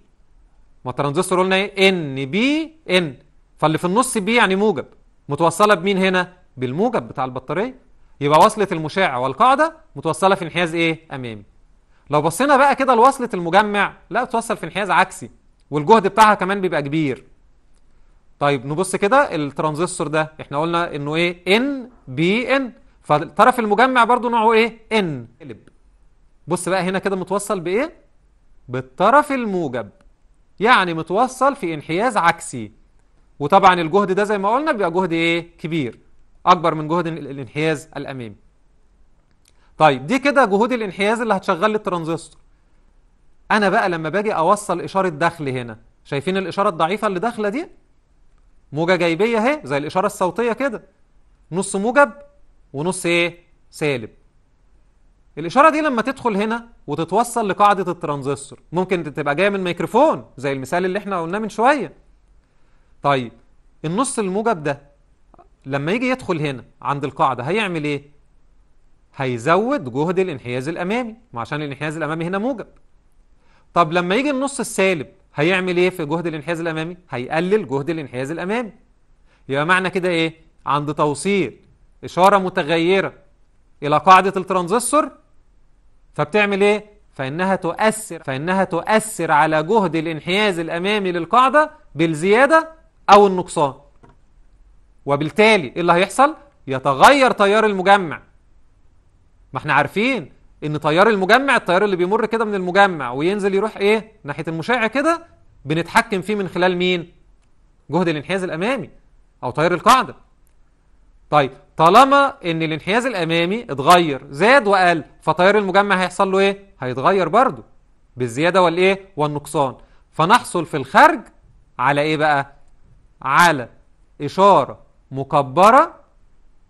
ما الترانزستور قلنا ايه ان بي ان فاللي في النص بي يعني موجب متوصله بمين هنا بالموجب بتاع البطاريه يبقى وصلة المشع والقاعدة متوصلة في انحياز ايه؟ امامي. لو بصينا بقى كده لوصلة المجمع لا بتوصل في انحياز عكسي والجهد بتاعها كمان بيبقى كبير. طيب نبص كده الترانزستور ده احنا قلنا انه ايه؟ ان بي ان فالطرف المجمع برضو نوعه ايه؟ ان بص بقى هنا كده متوصل بايه؟ بالطرف الموجب. يعني متوصل في انحياز عكسي. وطبعا الجهد ده زي ما قلنا بيبقى جهد ايه؟ كبير. أكبر من جهد الانحياز الأمامي طيب دي كده جهود الانحياز اللي هتشغل لي الترانزستور أنا بقى لما باجي أوصل إشارة دخل هنا شايفين الإشارة الضعيفة اللي داخلة دي موجة جايبية اهي زي الإشارة الصوتية كده نص موجب ونص ايه سالب الإشارة دي لما تدخل هنا وتتوصل لقاعدة الترانزستور ممكن تبقى جاية من ميكروفون زي المثال اللي احنا قلناه من شوية طيب النص الموجب ده لما يجي يدخل هنا عند القاعدة هيعمل ايه؟ هيزود جهد الانحياز الأمامي ما عشان الانحياز الأمامي هنا موجب طب لما يجي النص السالب هيعمل ايه في جهد الانحياز الأمامي؟ هيقلل جهد الانحياز الأمامي يبقى معنى كده ايه؟ عند توصيل إشارة متغيرة إلى قاعدة الترانزستور فبتعمل ايه؟ فإنها تؤثر فإنها تؤثر على جهد الانحياز الأمامي للقاعدة بالزيادة أو النقصان وبالتالي ايه اللي هيحصل يتغير تيار المجمع ما احنا عارفين ان تيار المجمع التيار اللي بيمر كده من المجمع وينزل يروح ايه ناحيه المشع كده بنتحكم فيه من خلال مين جهد الانحياز الامامي او تيار القاعده طيب طالما ان الانحياز الامامي اتغير زاد وقل فتيار المجمع هيحصل له ايه هيتغير برضه بالزياده والايه والنقصان فنحصل في الخارج على ايه بقى على اشاره مكبرة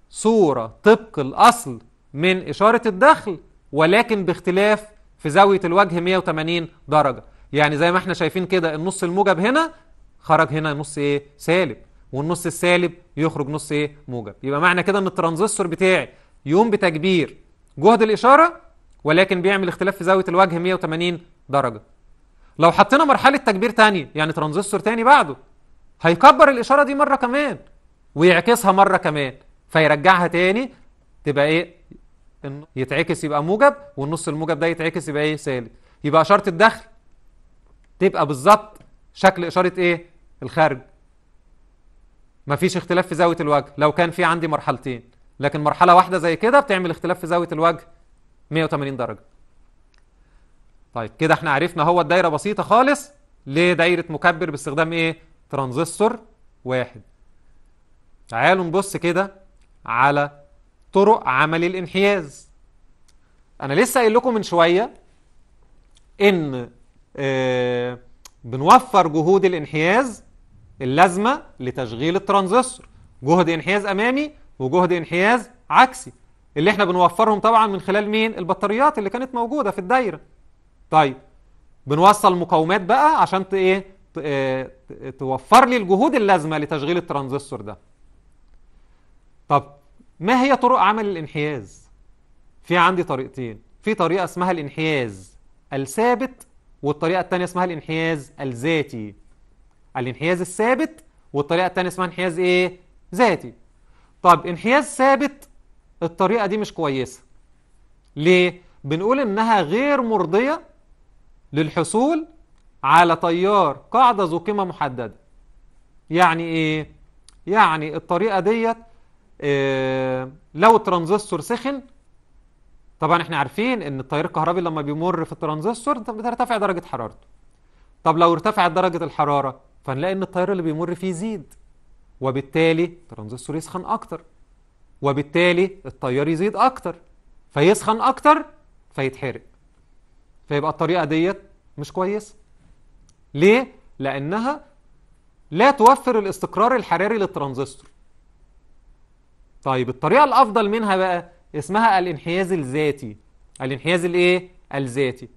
صورة طبق الأصل من إشارة الدخل ولكن باختلاف في زاوية الوجه 180 درجة يعني زي ما احنا شايفين كده النص الموجب هنا خرج هنا نص ايه سالب والنص السالب يخرج نص ايه موجب يبقى معنى كده ان الترانزستور بتاعي يقوم بتكبير جهد الإشارة ولكن بيعمل اختلاف في زاوية الوجه 180 درجة لو حطينا مرحلة تكبير تانية يعني ترانزستور تاني بعده هيكبر الإشارة دي مرة كمان ويعكسها مره كمان فيرجعها تاني تبقى ايه يتعكس يبقى موجب والنص الموجب ده يتعكس يبقى ايه سالب يبقى اشاره الدخل تبقى بالظبط شكل اشاره ايه الخارج مفيش اختلاف في زاويه الوجه لو كان في عندي مرحلتين لكن مرحله واحده زي كده بتعمل اختلاف في زاويه الوجه 180 درجه طيب كده احنا عرفنا هو الدايره بسيطه خالص لدايره مكبر باستخدام ايه ترانزستور واحد تعالوا نبص كده على طرق عمل الانحياز انا لسه قايل لكم من شويه ان آه، بنوفر جهود الانحياز اللازمه لتشغيل الترانزستور جهد انحياز امامي وجهد انحياز عكسي اللي احنا بنوفرهم طبعا من خلال مين البطاريات اللي كانت موجوده في الدايره طيب بنوصل مقاومات بقى عشان ايه آه، توفر لي الجهود اللازمه لتشغيل الترانزستور ده طب ما هي طرق عمل الانحياز في عندي طريقتين في طريقة اسمها الانحياز الثابت والطريقة التانية اسمها الانحياز الذاتي الانحياز الثابت والطريقة التانية اسمها انحياز ايه ذاتي طب انحياز ثابت الطريقة دي مش كويسة ليه بنقول انها غير مرضية للحصول على تيار قاعدة ذو قيمة محددة يعني ايه يعني الطريقة ديت آه، لو الترانزستور سخن طبعا احنا عارفين ان التيار الكهربي لما بيمر في الترانزستور بترتفع درجه حرارته طب لو ارتفعت درجه الحراره فنلاقي ان التيار اللي بيمر فيه يزيد وبالتالي الترانزستور يسخن اكتر وبالتالي التيار يزيد اكتر فيسخن اكتر فيتحرق فيبقى الطريقه ديت مش كويسه ليه لانها لا توفر الاستقرار الحراري للترانزستور طيب الطريقة الأفضل منها بقى اسمها الانحياز الذاتي الانحياز الايه الذاتي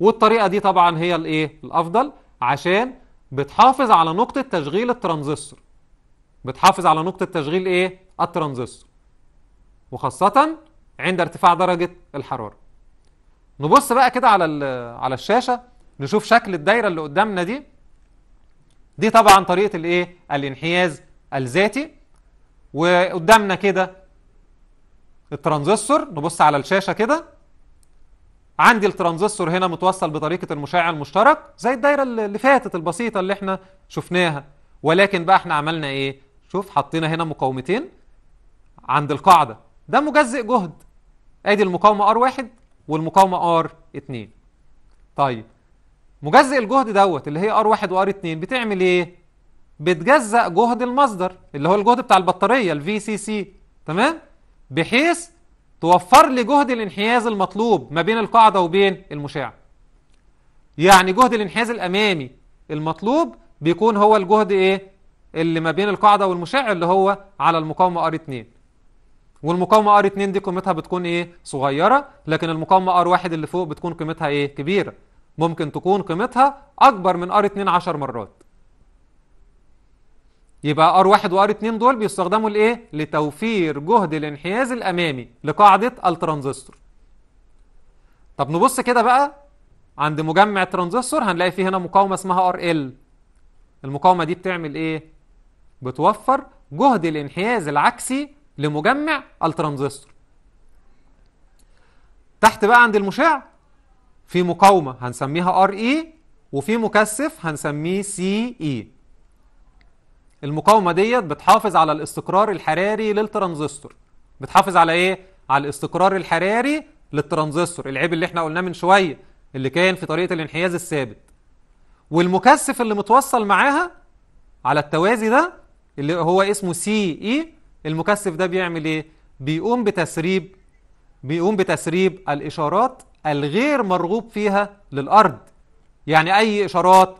والطريقة دي طبعا هي الايه الأفضل عشان بتحافظ على نقطة تشغيل الترانزستور بتحافظ على نقطة تشغيل ايه الترانزستور وخاصة عند ارتفاع درجة الحرارة نبص بقى كده على على الشاشة نشوف شكل الدايرة اللي قدامنا دي دي طبعا طريقة الايه الانحياز الذاتي وقدامنا كده الترانزستور نبص على الشاشه كده عندي الترانزستور هنا متوصل بطريقه المشع المشترك زي الدايره اللي فاتت البسيطه اللي احنا شفناها ولكن بقى احنا عملنا ايه شوف حطينا هنا مقاومتين عند القاعده ده مجزئ جهد ادي المقاومه ار1 والمقاومه ار2 طيب مجزئ الجهد دوت اللي هي ار1 وار2 بتعمل ايه بتجزأ جهد المصدر اللي هو الجهد بتاع البطارية الفي سي سي تمام بحيث توفر لي جهد الانحياز المطلوب ما بين القاعدة وبين المشع يعني جهد الانحياز الأمامي المطلوب بيكون هو الجهد إيه اللي ما بين القاعدة والمشع اللي هو على المقاومة R2 والمقاومة R2 دي قيمتها بتكون إيه صغيرة لكن المقاومة R1 اللي فوق بتكون قيمتها إيه كبيرة ممكن تكون قيمتها أكبر من R2 10 مرات يبقى R1 وR2 دول بيستخدموا لإيه؟ لتوفير جهد الانحياز الأمامي لقاعدة الترانزستور. طب نبص كده بقى عند مجمع الترانزستور هنلاقي فيه هنا مقاومة اسمها RL. المقاومة دي بتعمل إيه؟ بتوفر جهد الانحياز العكسي لمجمع الترانزستور. تحت بقى عند المشع في مقاومة هنسميها RE وفي مكثف هنسميه CE. المقاومه ديت بتحافظ على الاستقرار الحراري للترانزستور بتحافظ على ايه على الاستقرار الحراري للترانزستور العيب اللي احنا قلناه من شويه اللي كان في طريقه الانحياز الثابت والمكثف اللي متوصل معاها على التوازي ده اللي هو اسمه سي اي e، المكثف ده بيعمل ايه بيقوم بتسريب بيقوم بتسريب الاشارات الغير مرغوب فيها للارض يعني اي اشارات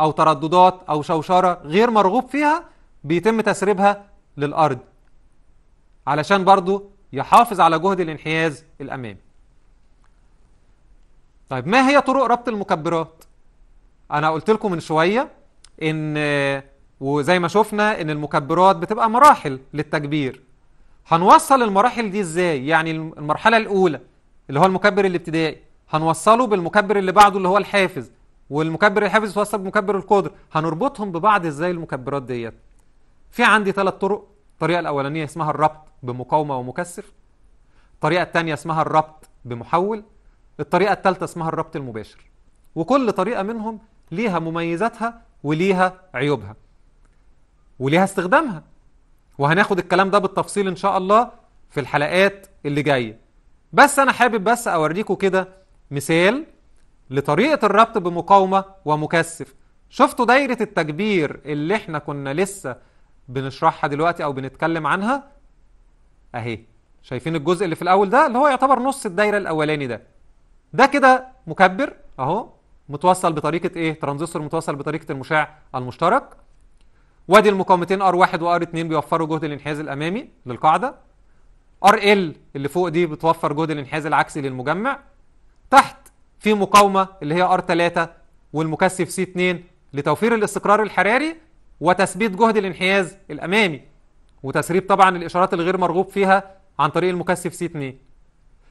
أو ترددات أو شوشرة غير مرغوب فيها بيتم تسريبها للأرض علشان برضو يحافظ على جهد الانحياز الأمامي طيب ما هي طرق ربط المكبرات أنا قلت لكم من شوية إن وزي ما شفنا إن المكبرات بتبقى مراحل للتكبير هنوصل المراحل دي إزاي يعني المرحلة الأولى اللي هو المكبر الابتدائي هنوصله بالمكبر اللي بعده اللي هو الحافز والمكبر الحافز يتوصل بمكبر القدر هنربطهم ببعض ازاي المكبرات ديت في عندي ثلاث طرق الطريقه الاولانيه اسمها الربط بمقاومه ومكسر الطريقه الثانيه اسمها الربط بمحول الطريقه الثالثه اسمها الربط المباشر وكل طريقه منهم ليها مميزاتها وليها عيوبها وليها استخدامها وهناخد الكلام ده بالتفصيل ان شاء الله في الحلقات اللي جايه بس انا حابب بس اوريكم كده مثال لطريقة الربط بمقاومة ومكثف شفتوا دايرة التكبير اللي احنا كنا لسه بنشرحها دلوقتي او بنتكلم عنها اهي شايفين الجزء اللي في الاول ده اللي هو يعتبر نص الدايرة الاولاني ده ده كده مكبر اهو متوصل بطريقة ايه ترانزستور متوصل بطريقة المشاع المشترك وادي المقاومتين R1 و R2 بيوفروا جهد الانحياز الامامي للقاعدة RL اللي فوق دي بتوفر جهد الانحياز العكسي للمجمع تحت في مقاومة اللي هي R3 والمكثف C2 لتوفير الاستقرار الحراري وتثبيت جهد الانحياز الأمامي وتسريب طبعا الإشارات الغير مرغوب فيها عن طريق المكثف C2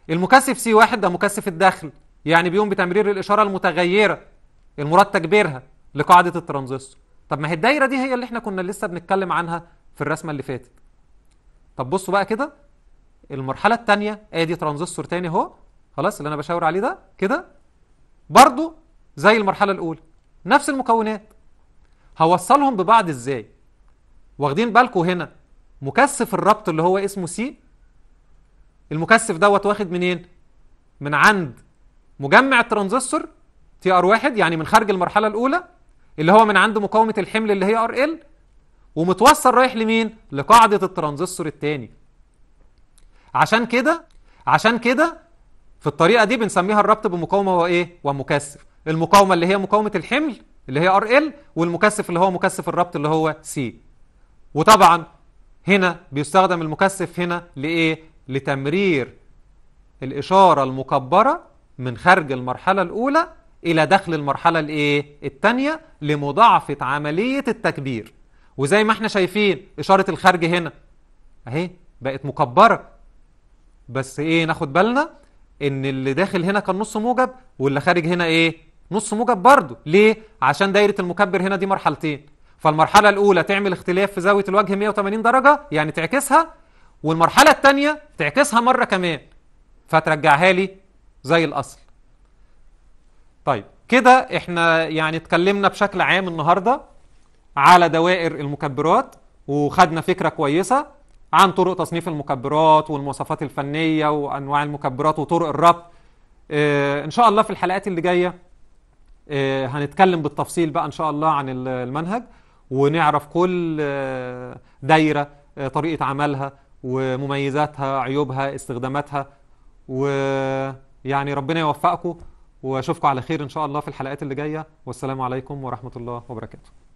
المكثف C1 ده مكثف الدخل يعني بيقوم بتمرير الإشارة المتغيرة المراد تكبيرها لقاعدة الترانزستور طب ما هي الدايرة دي هي اللي احنا كنا لسه بنتكلم عنها في الرسمة اللي فاتت طب بصوا بقى كده المرحلة الثانية ادي ترانزستور تاني اهو خلاص اللي انا بشاور عليه ده كده برضو زي المرحلة الأولى نفس المكونات هوصلهم ببعض إزاي واخدين بالكم هنا مكثف الربط اللي هو اسمه سي المكثف دوت واخد منين من عند مجمع الترانزستور تي ار واحد يعني من خارج المرحلة الأولى اللي هو من عند مقاومة الحمل اللي هي ار ال ومتوصل رايح لمين لقاعدة الترانزستور الثاني عشان كده عشان كده في الطريقه دي بنسميها الربط بمقاومه هو ايه ومكثف المقاومه اللي هي مقاومه الحمل اللي هي ار ال والمكثف اللي هو مكثف الربط اللي هو سي وطبعا هنا بيستخدم المكثف هنا لايه لتمرير الاشاره المكبره من خارج المرحله الاولى الى داخل المرحله الايه الثانيه لمضاعفه عمليه التكبير وزي ما احنا شايفين اشاره الخارج هنا اهي بقت مكبره بس ايه ناخد بالنا ان اللي داخل هنا كان نص موجب واللي خارج هنا ايه نص موجب برضه ليه عشان دايره المكبر هنا دي مرحلتين فالمرحله الاولى تعمل اختلاف في زاويه الوجه 180 درجه يعني تعكسها والمرحله الثانيه تعكسها مره كمان فترجعها لي زي الاصل طيب كده احنا يعني اتكلمنا بشكل عام النهارده على دوائر المكبرات وخدنا فكره كويسه عن طرق تصنيف المكبرات والمواصفات الفنيه وانواع المكبرات وطرق الربط آه، ان شاء الله في الحلقات اللي جايه آه، هنتكلم بالتفصيل بقى ان شاء الله عن المنهج ونعرف كل آه، دايره طريقه عملها ومميزاتها عيوبها استخداماتها ويعني ربنا يوفقكم واشوفكم على خير ان شاء الله في الحلقات اللي جايه والسلام عليكم ورحمه الله وبركاته